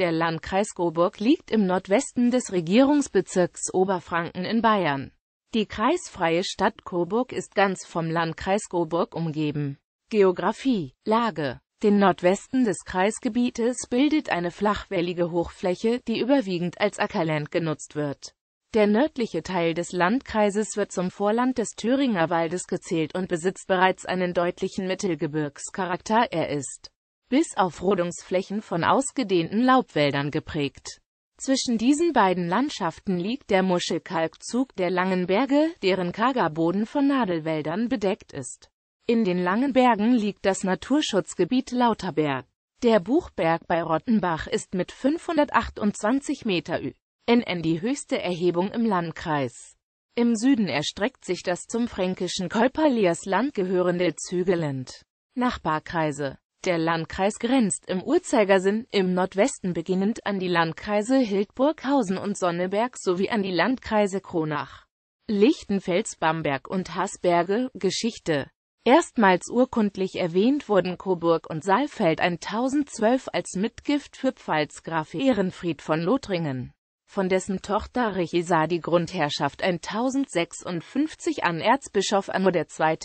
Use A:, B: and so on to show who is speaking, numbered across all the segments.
A: Der Landkreis Coburg liegt im Nordwesten des Regierungsbezirks Oberfranken in Bayern. Die kreisfreie Stadt Coburg ist ganz vom Landkreis Coburg umgeben. Geografie, Lage Den Nordwesten des Kreisgebietes bildet eine flachwellige Hochfläche, die überwiegend als Ackerland genutzt wird. Der nördliche Teil des Landkreises wird zum Vorland des Thüringer Waldes gezählt und besitzt bereits einen deutlichen Mittelgebirgscharakter. Er ist bis auf Rodungsflächen von ausgedehnten Laubwäldern geprägt. Zwischen diesen beiden Landschaften liegt der Muschelkalkzug der langen Berge, deren karger Boden von Nadelwäldern bedeckt ist. In den langen Bergen liegt das Naturschutzgebiet Lauterberg. Der Buchberg bei Rottenbach ist mit 528 Meter Ü. NN die höchste Erhebung im Landkreis. Im Süden erstreckt sich das zum fränkischen Kolperliersland gehörende Zügeland. Nachbarkreise der Landkreis grenzt im Uhrzeigersinn im Nordwesten beginnend an die Landkreise Hildburghausen und Sonneberg sowie an die Landkreise Kronach, Lichtenfels, Bamberg und Haßberge. Geschichte Erstmals urkundlich erwähnt wurden Coburg und Saalfeld 1012 als Mitgift für Pfalzgraf Ehrenfried von Lothringen, von dessen Tochter Richisa die Grundherrschaft 1056 an Erzbischof Anno II.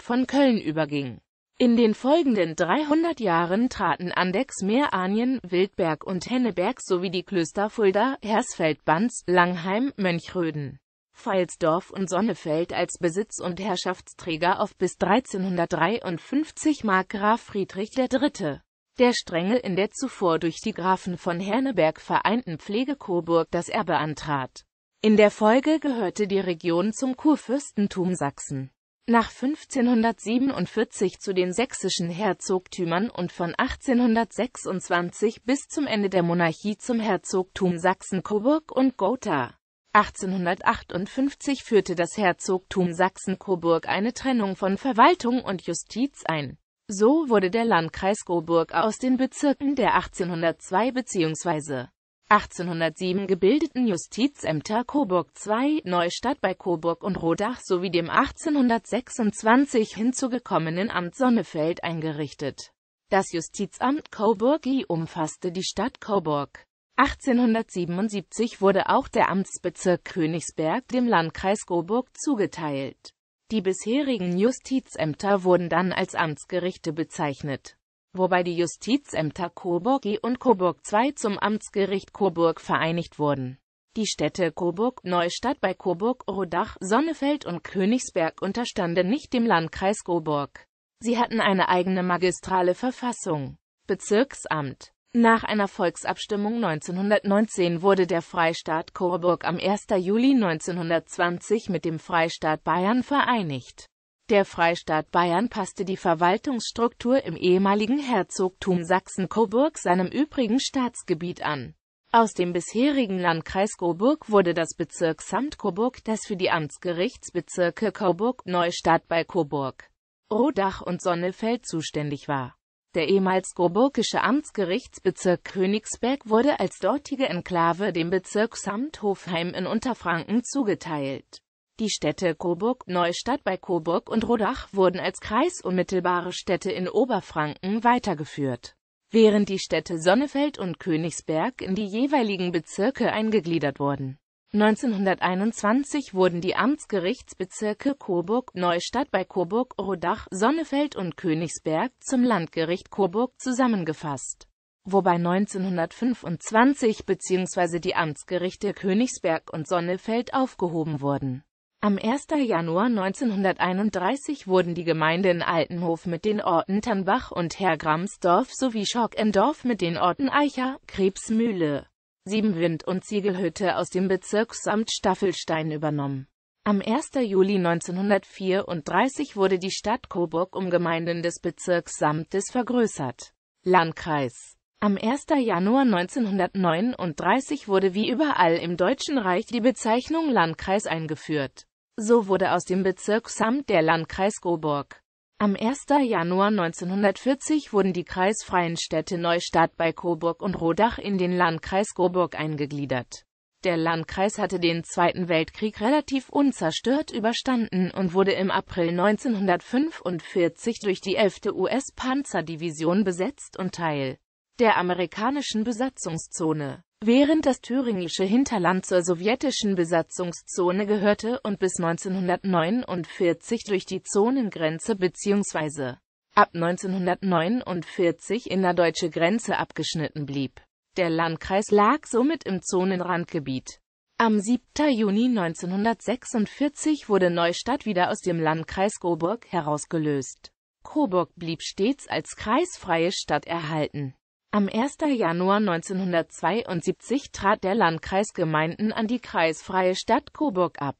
A: von Köln überging in den folgenden 300 Jahren traten Andechs, Meeranien, Wildberg und Henneberg sowie die Klöster Fulda, Hersfeld, Banz, Langheim, Mönchröden, Pfalzdorf und Sonnefeld als Besitz- und Herrschaftsträger auf bis 1353 Markgraf Friedrich III. der Strenge in der zuvor durch die Grafen von Herneberg vereinten Pflege Coburg das Erbe antrat. In der Folge gehörte die Region zum Kurfürstentum Sachsen nach 1547 zu den sächsischen Herzogtümern und von 1826 bis zum Ende der Monarchie zum Herzogtum Sachsen-Coburg und Gotha. 1858 führte das Herzogtum Sachsen-Coburg eine Trennung von Verwaltung und Justiz ein. So wurde der Landkreis Coburg aus den Bezirken der 1802 bzw. 1807 gebildeten Justizämter Coburg II, Neustadt bei Coburg und Rodach sowie dem 1826 hinzugekommenen Amt Sonnefeld eingerichtet. Das Justizamt Coburg I umfasste die Stadt Coburg. 1877 wurde auch der Amtsbezirk Königsberg dem Landkreis Coburg zugeteilt. Die bisherigen Justizämter wurden dann als Amtsgerichte bezeichnet wobei die Justizämter Coburg I und Coburg II zum Amtsgericht Coburg vereinigt wurden. Die Städte Coburg, Neustadt bei Coburg, Rodach, Sonnefeld und Königsberg unterstanden nicht dem Landkreis Coburg. Sie hatten eine eigene magistrale Verfassung. Bezirksamt nach einer Volksabstimmung 1919 wurde der Freistaat Coburg am 1. Juli 1920 mit dem Freistaat Bayern vereinigt. Der Freistaat Bayern passte die Verwaltungsstruktur im ehemaligen Herzogtum Sachsen-Coburg seinem übrigen Staatsgebiet an. Aus dem bisherigen Landkreis Coburg wurde das Bezirk Samt Coburg, das für die Amtsgerichtsbezirke Coburg, Neustadt bei Coburg, Rodach und Sonnefeld zuständig war. Der ehemals coburgische Amtsgerichtsbezirk Königsberg wurde als dortige Enklave dem Bezirksamt Hofheim in Unterfranken zugeteilt die Städte Coburg, Neustadt bei Coburg und Rodach wurden als kreisunmittelbare Städte in Oberfranken weitergeführt, während die Städte Sonnefeld und Königsberg in die jeweiligen Bezirke eingegliedert wurden. 1921 wurden die Amtsgerichtsbezirke Coburg, Neustadt bei Coburg, Rodach, Sonnefeld und Königsberg zum Landgericht Coburg zusammengefasst, wobei 1925 bzw. die Amtsgerichte Königsberg und Sonnefeld aufgehoben wurden am 1. Januar 1931 wurden die Gemeinden Altenhof mit den Orten Tannbach und Hergramsdorf sowie Schockendorf mit den Orten Eicher, Krebsmühle, Siebenwind und Ziegelhütte aus dem Bezirksamt Staffelstein übernommen. Am 1. Juli 1934 wurde die Stadt Coburg um Gemeinden des Bezirksamtes vergrößert. Landkreis am 1. Januar 1939 wurde wie überall im Deutschen Reich die Bezeichnung Landkreis eingeführt. So wurde aus dem Bezirksamt der Landkreis Coburg. Am 1. Januar 1940 wurden die kreisfreien Städte Neustadt bei Coburg und Rodach in den Landkreis Coburg eingegliedert. Der Landkreis hatte den Zweiten Weltkrieg relativ unzerstört überstanden und wurde im April 1945 durch die 11. US-Panzerdivision besetzt und Teil der amerikanischen Besatzungszone. Während das thüringische Hinterland zur sowjetischen Besatzungszone gehörte und bis 1949 durch die Zonengrenze bzw. ab 1949 innerdeutsche Grenze abgeschnitten blieb. Der Landkreis lag somit im Zonenrandgebiet. Am 7. Juni 1946 wurde Neustadt wieder aus dem Landkreis Coburg herausgelöst. Coburg blieb stets als kreisfreie Stadt erhalten. Am 1. Januar 1972 trat der Landkreis Gemeinden an die kreisfreie Stadt Coburg ab.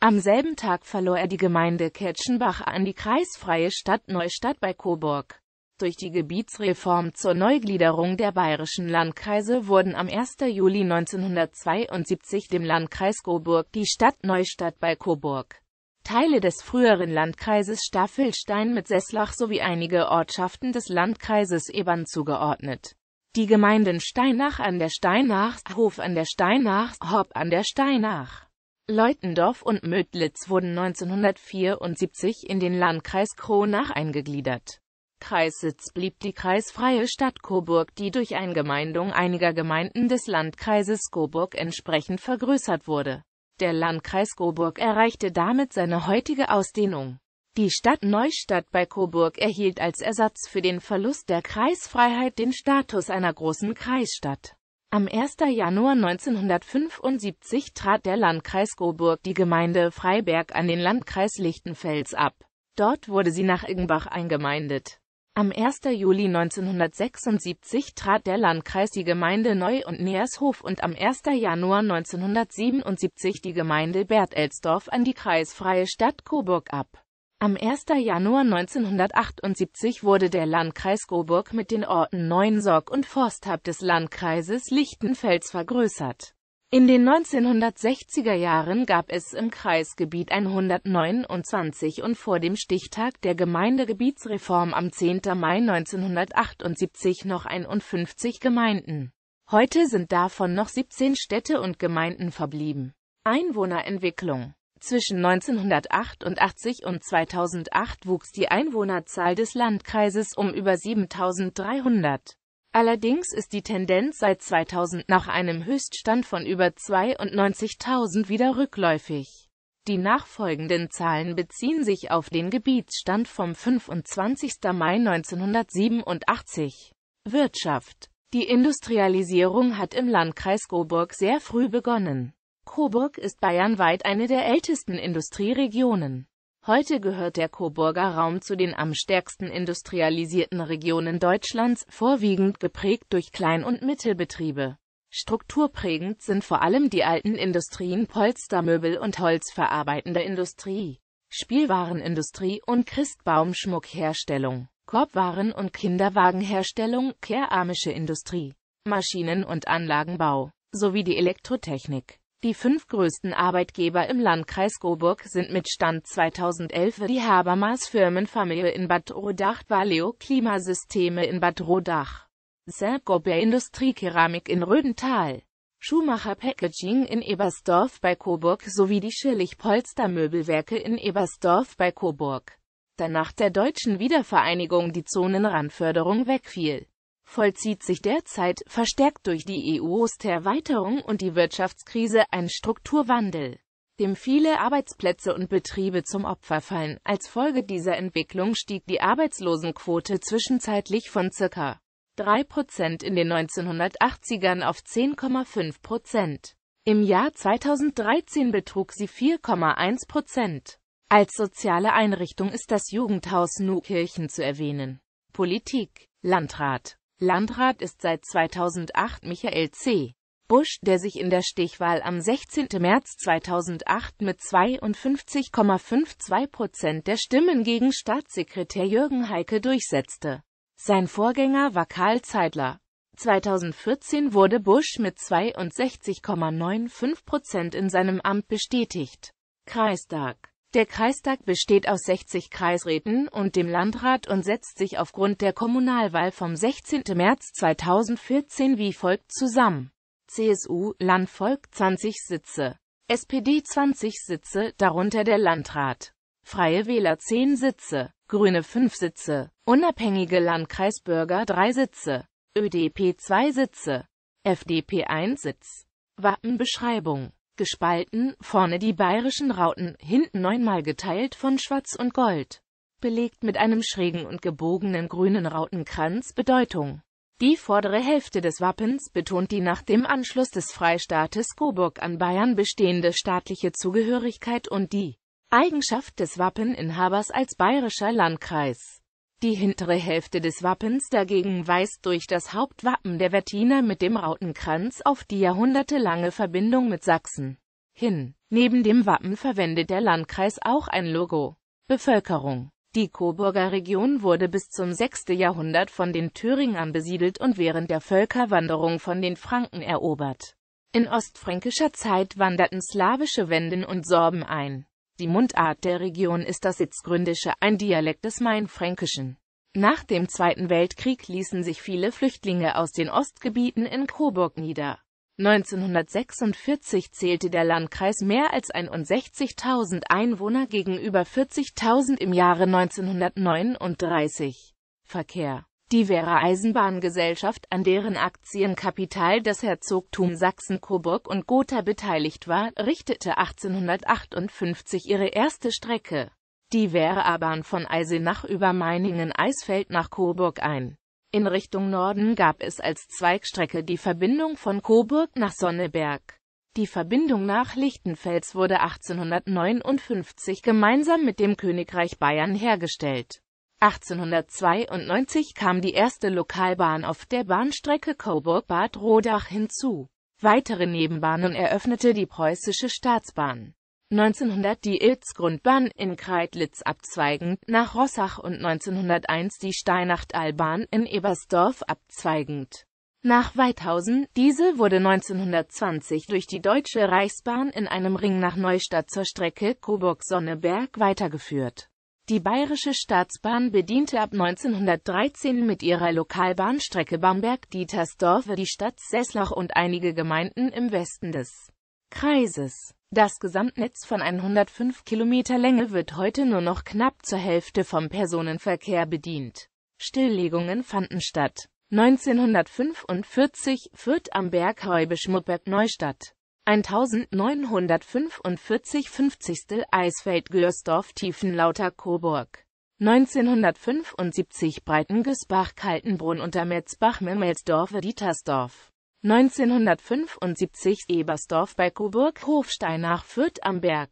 A: Am selben Tag verlor er die Gemeinde Ketschenbach an die kreisfreie Stadt Neustadt bei Coburg. Durch die Gebietsreform zur Neugliederung der bayerischen Landkreise wurden am 1. Juli 1972 dem Landkreis Coburg die Stadt Neustadt bei Coburg Teile des früheren Landkreises Staffelstein mit Sesslach sowie einige Ortschaften des Landkreises Ebern zugeordnet die Gemeinden Steinach an der Steinach, Hof an der Steinach, Hopp an der Steinach, Leutendorf und Mödlitz wurden 1974 in den Landkreis Kronach eingegliedert. Kreissitz blieb die kreisfreie Stadt Coburg, die durch Eingemeindung einiger Gemeinden des Landkreises Coburg entsprechend vergrößert wurde. Der Landkreis Coburg erreichte damit seine heutige Ausdehnung. Die Stadt Neustadt bei Coburg erhielt als Ersatz für den Verlust der Kreisfreiheit den Status einer großen Kreisstadt. Am 1. Januar 1975 trat der Landkreis Coburg die Gemeinde Freiberg an den Landkreis Lichtenfels ab. Dort wurde sie nach Iggenbach eingemeindet. Am 1. Juli 1976 trat der Landkreis die Gemeinde Neu- und Neershof und am 1. Januar 1977 die Gemeinde Bertelsdorf an die kreisfreie Stadt Coburg ab. Am 1. Januar 1978 wurde der Landkreis Goburg mit den Orten Neuensorg und Forsthab des Landkreises Lichtenfels vergrößert. In den 1960er Jahren gab es im Kreisgebiet 129 und vor dem Stichtag der Gemeindegebietsreform am 10. Mai 1978 noch 51 Gemeinden. Heute sind davon noch 17 Städte und Gemeinden verblieben. Einwohnerentwicklung zwischen 1988 und 2008 wuchs die Einwohnerzahl des Landkreises um über 7.300. Allerdings ist die Tendenz seit 2000 nach einem Höchststand von über 92.000 wieder rückläufig. Die nachfolgenden Zahlen beziehen sich auf den Gebietsstand vom 25. Mai 1987. Wirtschaft Die Industrialisierung hat im Landkreis Goburg sehr früh begonnen. Coburg ist bayernweit eine der ältesten Industrieregionen. Heute gehört der Coburger Raum zu den am stärksten industrialisierten Regionen Deutschlands, vorwiegend geprägt durch Klein- und Mittelbetriebe. Strukturprägend sind vor allem die alten Industrien Polstermöbel und holzverarbeitende Industrie, Spielwarenindustrie und Christbaumschmuckherstellung, Korbwaren- und Kinderwagenherstellung, keramische Industrie, Maschinen- und Anlagenbau, sowie die Elektrotechnik. Die fünf größten Arbeitgeber im Landkreis Coburg sind mit Stand 2011 die Habermas Firmenfamilie in Bad Rodach, Valeo Klimasysteme in Bad Rodach, Saint-Gobain Industriekeramik in Rödental, Schumacher Packaging in Ebersdorf bei Coburg sowie die Schillig Polstermöbelwerke in Ebersdorf bei Coburg. Da nach der deutschen Wiedervereinigung die Zonenrandförderung wegfiel vollzieht sich derzeit, verstärkt durch die EU-Osterweiterung und die Wirtschaftskrise, ein Strukturwandel, dem viele Arbeitsplätze und Betriebe zum Opfer fallen. Als Folge dieser Entwicklung stieg die Arbeitslosenquote zwischenzeitlich von ca. 3% in den 1980ern auf 10,5%. Im Jahr 2013 betrug sie 4,1%. Prozent. Als soziale Einrichtung ist das Jugendhaus Nukirchen zu erwähnen. Politik Landrat Landrat ist seit 2008 Michael C. Busch, der sich in der Stichwahl am 16. März 2008 mit 52,52 Prozent der Stimmen gegen Staatssekretär Jürgen Heike durchsetzte. Sein Vorgänger war Karl Zeidler. 2014 wurde Busch mit 62,95 Prozent in seinem Amt bestätigt. Kreistag der Kreistag besteht aus 60 Kreisräten und dem Landrat und setzt sich aufgrund der Kommunalwahl vom 16. März 2014 wie folgt zusammen. CSU, Landvolk 20 Sitze, SPD 20 Sitze, darunter der Landrat, Freie Wähler 10 Sitze, Grüne 5 Sitze, Unabhängige Landkreisbürger 3 Sitze, ÖDP 2 Sitze, FDP 1 Sitz. Wappenbeschreibung gespalten, vorne die bayerischen Rauten, hinten neunmal geteilt von Schwarz und Gold. Belegt mit einem schrägen und gebogenen grünen Rautenkranz Bedeutung. Die vordere Hälfte des Wappens betont die nach dem Anschluss des Freistaates Coburg an Bayern bestehende staatliche Zugehörigkeit und die Eigenschaft des Wappeninhabers als bayerischer Landkreis. Die hintere Hälfte des Wappens dagegen weist durch das Hauptwappen der Wettiner mit dem Rautenkranz auf die jahrhundertelange Verbindung mit Sachsen hin. Neben dem Wappen verwendet der Landkreis auch ein Logo. Bevölkerung Die Coburger Region wurde bis zum 6. Jahrhundert von den Thüringern besiedelt und während der Völkerwanderung von den Franken erobert. In ostfränkischer Zeit wanderten slawische Wenden und Sorben ein. Die Mundart der Region ist das Sitzgründische, ein Dialekt des Mainfränkischen. Nach dem Zweiten Weltkrieg ließen sich viele Flüchtlinge aus den Ostgebieten in Coburg nieder. 1946 zählte der Landkreis mehr als 61.000 Einwohner gegenüber 40.000 im Jahre 1939. Verkehr die Werra Eisenbahngesellschaft, an deren Aktienkapital das Herzogtum Sachsen, Coburg und Gotha beteiligt war, richtete 1858 ihre erste Strecke, die Werra-Bahn von Eisenach über Meiningen-Eisfeld nach Coburg ein. In Richtung Norden gab es als Zweigstrecke die Verbindung von Coburg nach Sonneberg. Die Verbindung nach Lichtenfels wurde 1859 gemeinsam mit dem Königreich Bayern hergestellt 1892 kam die erste Lokalbahn auf der Bahnstrecke Coburg-Bad Rodach hinzu. Weitere Nebenbahnen eröffnete die Preußische Staatsbahn. 1900 die Ilz-Grundbahn in Kreidlitz abzweigend nach Rossach und 1901 die Steinachtalbahn in Ebersdorf abzweigend nach Weithausen. Diese wurde 1920 durch die Deutsche Reichsbahn in einem Ring nach Neustadt zur Strecke Coburg-Sonneberg weitergeführt die Bayerische Staatsbahn bediente ab 1913 mit ihrer Lokalbahnstrecke Bamberg-Dietersdorf die Stadt Sesslach und einige Gemeinden im Westen des Kreises. Das Gesamtnetz von 105 Kilometer Länge wird heute nur noch knapp zur Hälfte vom Personenverkehr bedient. Stilllegungen fanden statt. 1945 führt am Berg Heubisch-Mupperg-Neustadt 1945 50. Eisfeld Glösdorf Tiefenlauter Coburg 1975 Breitengesbach Kaltenbrunn Untermetzbach Memmelsdorf Dietersdorf 1975 Ebersdorf bei Coburg Hofsteinach Fürth am Berg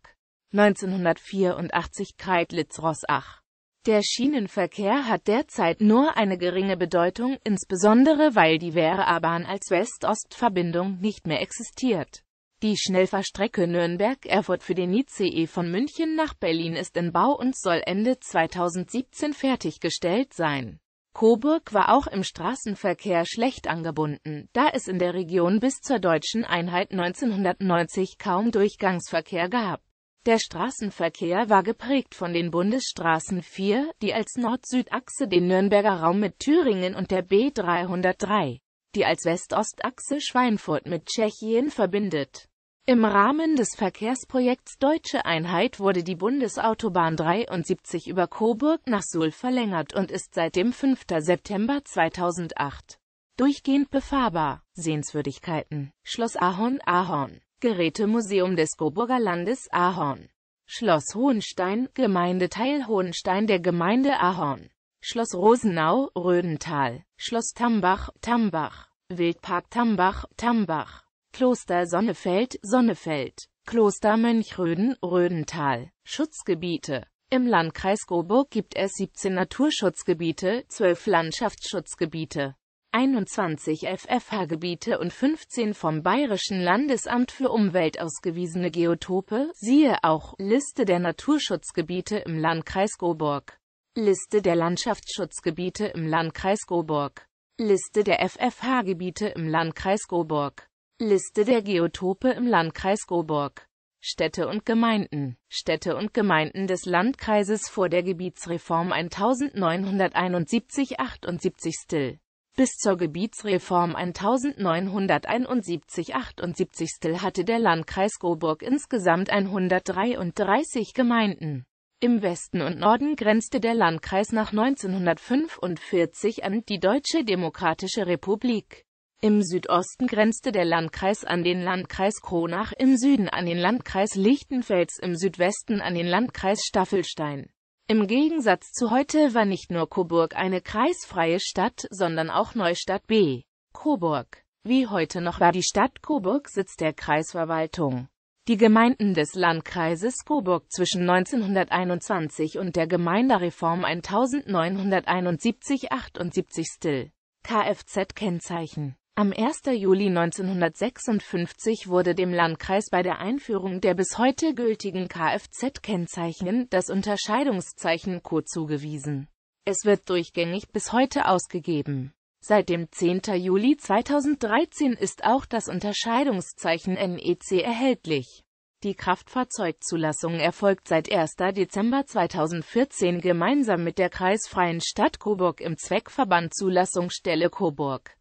A: 1984 Kreidlitz Rossach der Schienenverkehr hat derzeit nur eine geringe Bedeutung, insbesondere weil die Wehrbahn als West-Ost-Verbindung nicht mehr existiert die Schnellfahrstrecke Nürnberg-Erfurt für den ICE von München nach Berlin ist in Bau und soll Ende 2017 fertiggestellt sein. Coburg war auch im Straßenverkehr schlecht angebunden, da es in der Region bis zur deutschen Einheit 1990 kaum Durchgangsverkehr gab. Der Straßenverkehr war geprägt von den Bundesstraßen 4, die als Nord-Süd-Achse den Nürnberger Raum mit Thüringen und der B303, die als West-Ost-Achse Schweinfurt mit Tschechien verbindet. Im Rahmen des Verkehrsprojekts Deutsche Einheit wurde die Bundesautobahn 73 über Coburg nach Suhl verlängert und ist seit dem 5. September 2008 durchgehend befahrbar. Sehenswürdigkeiten Schloss Ahorn Ahorn Gerätemuseum des Coburger Landes Ahorn Schloss Hohenstein Gemeindeteil Hohenstein der Gemeinde Ahorn Schloss Rosenau Rödental Schloss Tambach Tambach Wildpark Tambach Tambach Kloster Sonnefeld, Sonnefeld, Kloster Mönchröden, Rödental, Schutzgebiete im Landkreis Goburg gibt es 17 Naturschutzgebiete, 12 Landschaftsschutzgebiete, 21 FFH-Gebiete und 15 vom Bayerischen Landesamt für Umwelt ausgewiesene Geotope, siehe auch Liste der Naturschutzgebiete im Landkreis Goburg, Liste der Landschaftsschutzgebiete im Landkreis Goburg, Liste der FFH-Gebiete im Landkreis Goburg. Liste der Geotope im Landkreis Goburg. Städte und Gemeinden Städte und Gemeinden des Landkreises vor der Gebietsreform 1971-78 Stil bis zur Gebietsreform 1971-78 Stil hatte der Landkreis Goburg insgesamt 133 Gemeinden. Im Westen und Norden grenzte der Landkreis nach 1945 an die Deutsche Demokratische Republik. Im Südosten grenzte der Landkreis an den Landkreis Kronach, im Süden an den Landkreis Lichtenfels, im Südwesten an den Landkreis Staffelstein. Im Gegensatz zu heute war nicht nur Coburg eine kreisfreie Stadt, sondern auch Neustadt B. Coburg. Wie heute noch war die Stadt Coburg Sitz der Kreisverwaltung. Die Gemeinden des Landkreises Coburg zwischen 1921 und der Gemeindereform 1971-78 Stil. Kfz-Kennzeichen am 1. Juli 1956 wurde dem Landkreis bei der Einführung der bis heute gültigen Kfz-Kennzeichen das Unterscheidungszeichen Co zugewiesen. Es wird durchgängig bis heute ausgegeben. Seit dem 10. Juli 2013 ist auch das Unterscheidungszeichen NEC erhältlich. Die Kraftfahrzeugzulassung erfolgt seit 1. Dezember 2014 gemeinsam mit der kreisfreien Stadt Coburg im Zweckverband Zulassungsstelle Coburg.